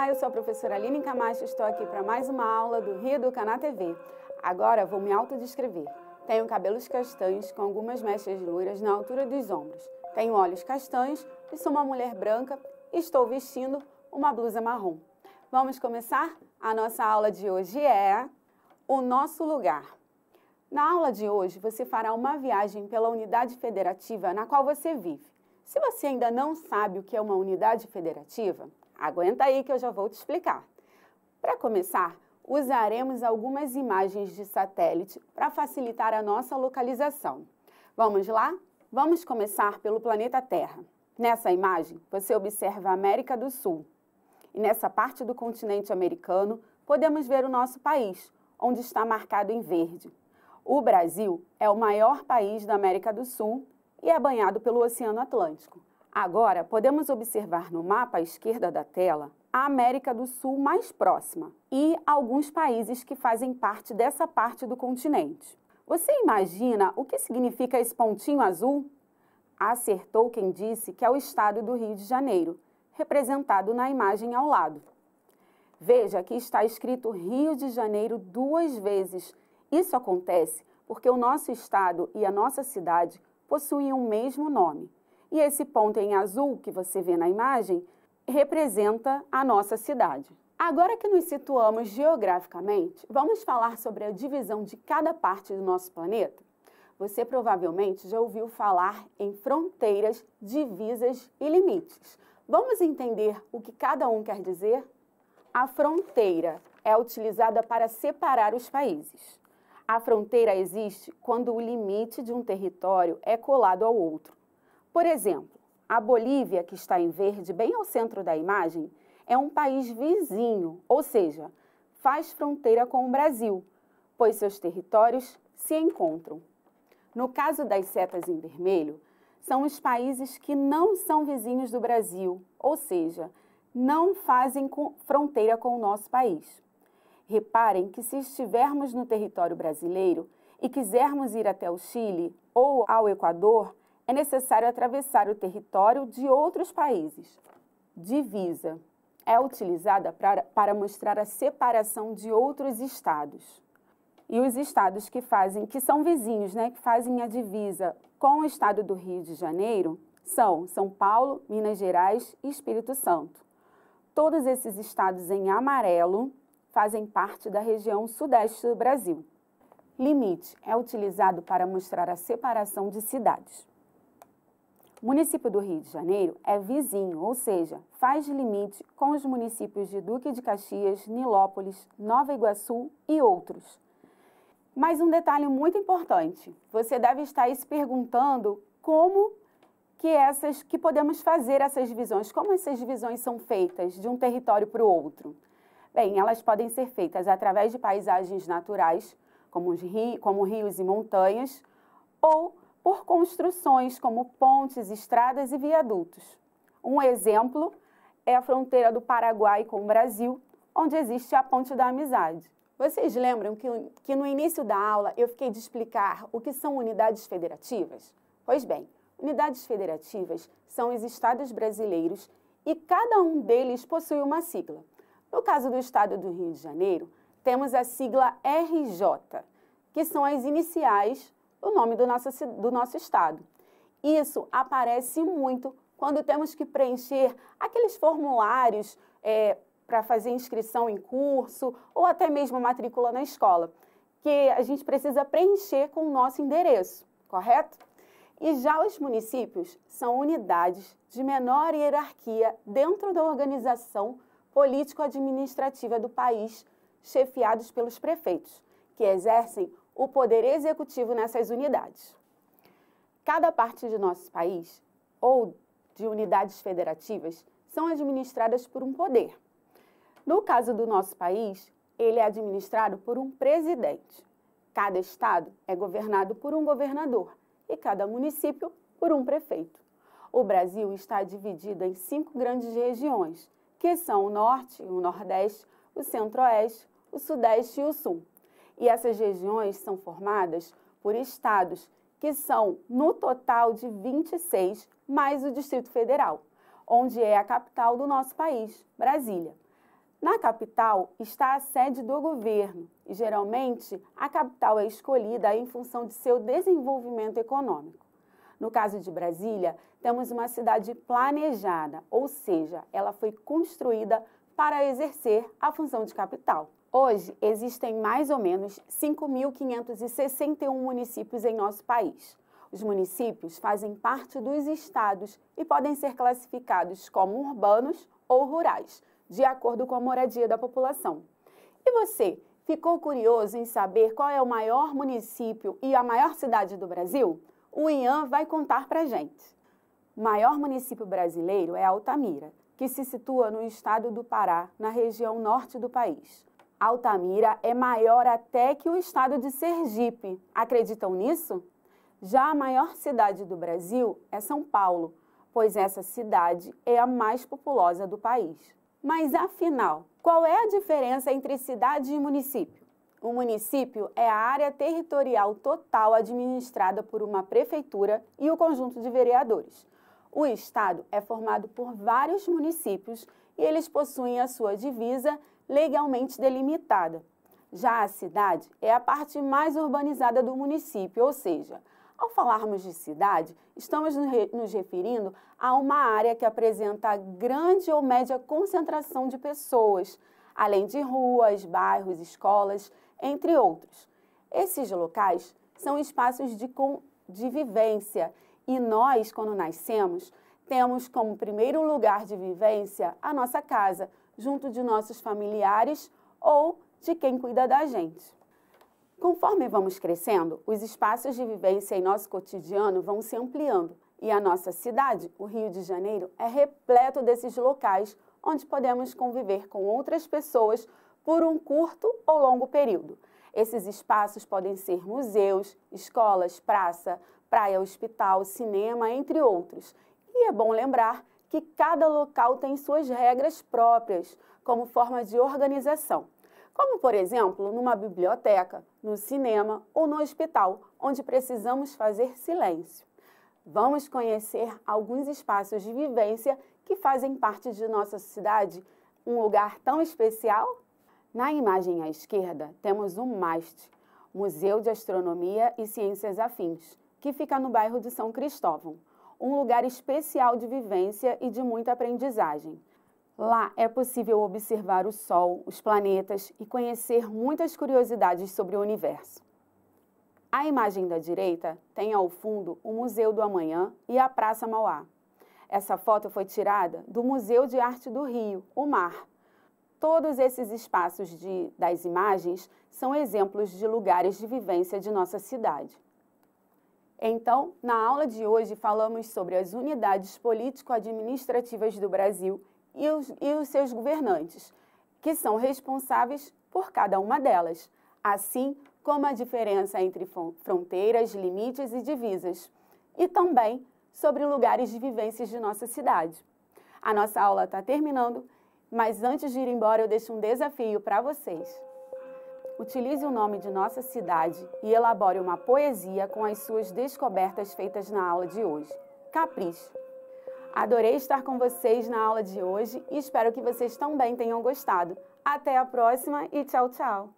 Olá, eu sou a professora Aline Camacho e estou aqui para mais uma aula do Rio do Cana TV. Agora vou me autodescrever. Tenho cabelos castanhos com algumas mechas loiras na altura dos ombros. Tenho olhos castanhos e sou uma mulher branca e estou vestindo uma blusa marrom. Vamos começar? A nossa aula de hoje é O Nosso Lugar. Na aula de hoje, você fará uma viagem pela unidade federativa na qual você vive. Se você ainda não sabe o que é uma unidade federativa, Aguenta aí que eu já vou te explicar. Para começar, usaremos algumas imagens de satélite para facilitar a nossa localização. Vamos lá? Vamos começar pelo planeta Terra. Nessa imagem, você observa a América do Sul. E nessa parte do continente americano, podemos ver o nosso país, onde está marcado em verde. O Brasil é o maior país da América do Sul e é banhado pelo Oceano Atlântico. Agora, podemos observar no mapa à esquerda da tela a América do Sul mais próxima e alguns países que fazem parte dessa parte do continente. Você imagina o que significa esse pontinho azul? Acertou quem disse que é o estado do Rio de Janeiro, representado na imagem ao lado. Veja que está escrito Rio de Janeiro duas vezes. Isso acontece porque o nosso estado e a nossa cidade possuem o mesmo nome. E esse ponto em azul que você vê na imagem representa a nossa cidade. Agora que nos situamos geograficamente, vamos falar sobre a divisão de cada parte do nosso planeta? Você provavelmente já ouviu falar em fronteiras, divisas e limites. Vamos entender o que cada um quer dizer? A fronteira é utilizada para separar os países. A fronteira existe quando o limite de um território é colado ao outro. Por exemplo, a Bolívia, que está em verde, bem ao centro da imagem, é um país vizinho, ou seja, faz fronteira com o Brasil, pois seus territórios se encontram. No caso das setas em vermelho, são os países que não são vizinhos do Brasil, ou seja, não fazem fronteira com o nosso país. Reparem que se estivermos no território brasileiro e quisermos ir até o Chile ou ao Equador, é necessário atravessar o território de outros países. Divisa é utilizada pra, para mostrar a separação de outros estados. E os estados que fazem, que são vizinhos, né, que fazem a divisa com o estado do Rio de Janeiro são São Paulo, Minas Gerais e Espírito Santo. Todos esses estados em amarelo fazem parte da região sudeste do Brasil. Limite é utilizado para mostrar a separação de cidades. O município do Rio de Janeiro é vizinho, ou seja, faz limite com os municípios de Duque de Caxias, Nilópolis, Nova Iguaçu e outros. Mas um detalhe muito importante, você deve estar se perguntando como que essas que podemos fazer essas divisões, como essas divisões são feitas de um território para o outro. Bem, elas podem ser feitas através de paisagens naturais, como, os rios, como rios e montanhas, ou por construções como pontes, estradas e viadutos. Um exemplo é a fronteira do Paraguai com o Brasil, onde existe a Ponte da Amizade. Vocês lembram que, que no início da aula eu fiquei de explicar o que são unidades federativas? Pois bem, unidades federativas são os estados brasileiros e cada um deles possui uma sigla. No caso do estado do Rio de Janeiro, temos a sigla RJ, que são as iniciais o nome do nosso, do nosso estado. Isso aparece muito quando temos que preencher aqueles formulários é, para fazer inscrição em curso ou até mesmo matrícula na escola, que a gente precisa preencher com o nosso endereço, correto? E já os municípios são unidades de menor hierarquia dentro da organização político-administrativa do país, chefiados pelos prefeitos, que exercem o poder executivo nessas unidades. Cada parte de nosso país, ou de unidades federativas, são administradas por um poder. No caso do nosso país, ele é administrado por um presidente. Cada estado é governado por um governador e cada município por um prefeito. O Brasil está dividido em cinco grandes regiões, que são o Norte, o Nordeste, o Centro-Oeste, o Sudeste e o Sul. E essas regiões são formadas por estados, que são no total de 26, mais o Distrito Federal, onde é a capital do nosso país, Brasília. Na capital está a sede do governo e, geralmente, a capital é escolhida em função de seu desenvolvimento econômico. No caso de Brasília, temos uma cidade planejada, ou seja, ela foi construída para exercer a função de capital. Hoje, existem mais ou menos 5.561 municípios em nosso país. Os municípios fazem parte dos estados e podem ser classificados como urbanos ou rurais, de acordo com a moradia da população. E você, ficou curioso em saber qual é o maior município e a maior cidade do Brasil? O Ian vai contar pra gente. O maior município brasileiro é Altamira, que se situa no estado do Pará, na região norte do país. Altamira é maior até que o estado de Sergipe. Acreditam nisso? Já a maior cidade do Brasil é São Paulo, pois essa cidade é a mais populosa do país. Mas afinal, qual é a diferença entre cidade e município? O município é a área territorial total administrada por uma prefeitura e o conjunto de vereadores. O estado é formado por vários municípios e eles possuem a sua divisa legalmente delimitada. Já a cidade é a parte mais urbanizada do município, ou seja, ao falarmos de cidade, estamos nos referindo a uma área que apresenta grande ou média concentração de pessoas, além de ruas, bairros, escolas, entre outros. Esses locais são espaços de, de vivência e nós, quando nascemos, temos como primeiro lugar de vivência a nossa casa, junto de nossos familiares ou de quem cuida da gente. Conforme vamos crescendo, os espaços de vivência em nosso cotidiano vão se ampliando e a nossa cidade, o Rio de Janeiro, é repleto desses locais onde podemos conviver com outras pessoas por um curto ou longo período. Esses espaços podem ser museus, escolas, praça, praia, hospital, cinema, entre outros, e é bom lembrar que cada local tem suas regras próprias, como forma de organização. Como, por exemplo, numa biblioteca, no cinema ou no hospital, onde precisamos fazer silêncio. Vamos conhecer alguns espaços de vivência que fazem parte de nossa cidade, um lugar tão especial? Na imagem à esquerda, temos o MAST, Museu de Astronomia e Ciências Afins, que fica no bairro de São Cristóvão um lugar especial de vivência e de muita aprendizagem. Lá é possível observar o Sol, os planetas e conhecer muitas curiosidades sobre o universo. A imagem da direita tem ao fundo o Museu do Amanhã e a Praça Mauá. Essa foto foi tirada do Museu de Arte do Rio, o MAR. Todos esses espaços de, das imagens são exemplos de lugares de vivência de nossa cidade. Então, na aula de hoje, falamos sobre as unidades político-administrativas do Brasil e os, e os seus governantes, que são responsáveis por cada uma delas, assim como a diferença entre fronteiras, limites e divisas, e também sobre lugares de vivências de nossa cidade. A nossa aula está terminando, mas antes de ir embora, eu deixo um desafio para vocês utilize o nome de nossa cidade e elabore uma poesia com as suas descobertas feitas na aula de hoje. Capricho! Adorei estar com vocês na aula de hoje e espero que vocês também tenham gostado. Até a próxima e tchau, tchau!